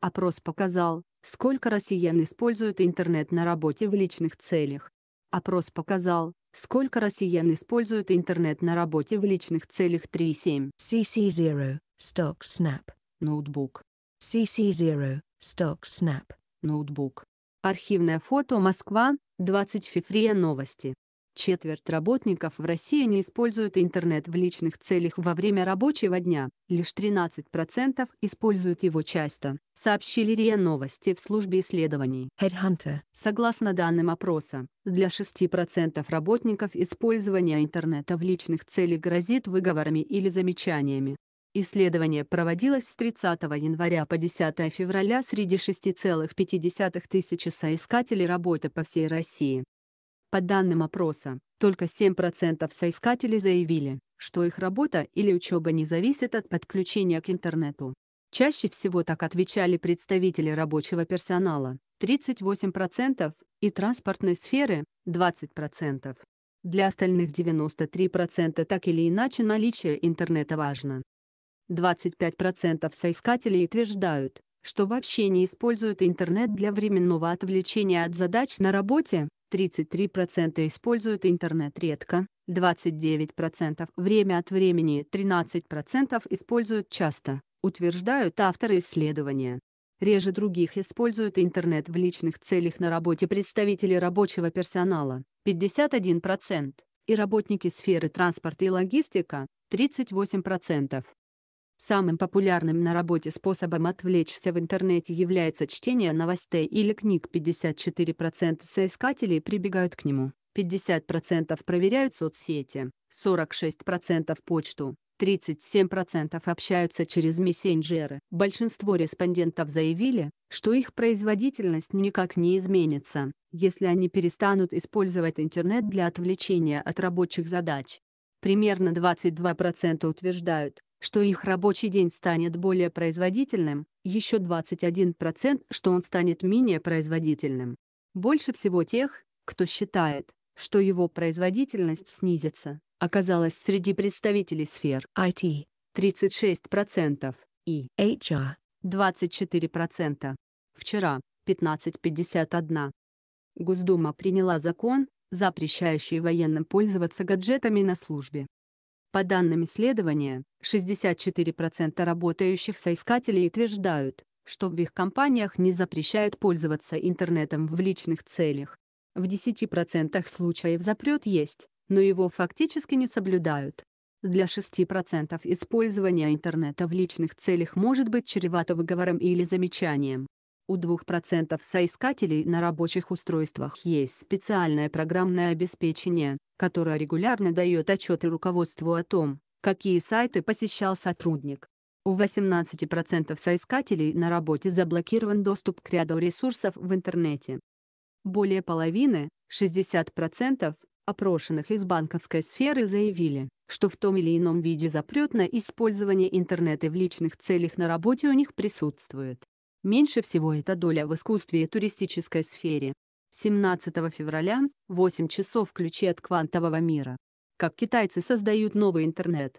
Опрос показал, сколько россиян используют интернет на работе в личных целях. Опрос показал, сколько россиян используют интернет на работе в личных целях 3.7. CC0, Stock Snap. Ноутбук. CC0, Stock Snap. Ноутбук. Архивное фото Москва, 20 февраля новости. Четверть работников в России не используют интернет в личных целях во время рабочего дня, лишь 13% используют его часто, сообщили РИА Новости в службе исследований. Headhunter. Согласно данным опроса, для 6% работников использование интернета в личных целях грозит выговорами или замечаниями. Исследование проводилось с 30 января по 10 февраля среди 6,5 тысячи соискателей работы по всей России. По данным опроса, только 7% соискателей заявили, что их работа или учеба не зависит от подключения к интернету. Чаще всего так отвечали представители рабочего персонала – 38% и транспортной сферы – 20%. Для остальных 93% так или иначе наличие интернета важно. 25% соискателей утверждают, что вообще не используют интернет для временного отвлечения от задач на работе, 33% используют интернет редко, 29% время от времени, 13% используют часто, утверждают авторы исследования. Реже других используют интернет в личных целях на работе представители рабочего персонала, 51%, и работники сферы транспорта и логистика, 38%. Самым популярным на работе способом отвлечься в интернете является чтение новостей или книг. 54% соискателей прибегают к нему, 50% проверяют соцсети, 46% почту, 37% общаются через мессенджеры. Большинство респондентов заявили, что их производительность никак не изменится, если они перестанут использовать интернет для отвлечения от рабочих задач. Примерно 22% утверждают, что их рабочий день станет более производительным, еще 21%, что он станет менее производительным. Больше всего тех, кто считает, что его производительность снизится, оказалось среди представителей сфер IT 36% и HR 24%. Вчера 15.51. Госдума приняла закон, запрещающий военным пользоваться гаджетами на службе. По данным исследования, 64% работающих соискателей утверждают, что в их компаниях не запрещают пользоваться интернетом в личных целях. В 10% случаев запрет есть, но его фактически не соблюдают. Для 6% использование интернета в личных целях может быть чревато выговором или замечанием. У 2% соискателей на рабочих устройствах есть специальное программное обеспечение, которое регулярно дает отчеты руководству о том, какие сайты посещал сотрудник. У 18% соискателей на работе заблокирован доступ к ряду ресурсов в интернете. Более половины, 60%, опрошенных из банковской сферы заявили, что в том или ином виде запрет на использование интернета в личных целях на работе у них присутствует. Меньше всего эта доля в искусстве и туристической сфере. 17 февраля, 8 часов ключи от квантового мира. Как китайцы создают новый интернет.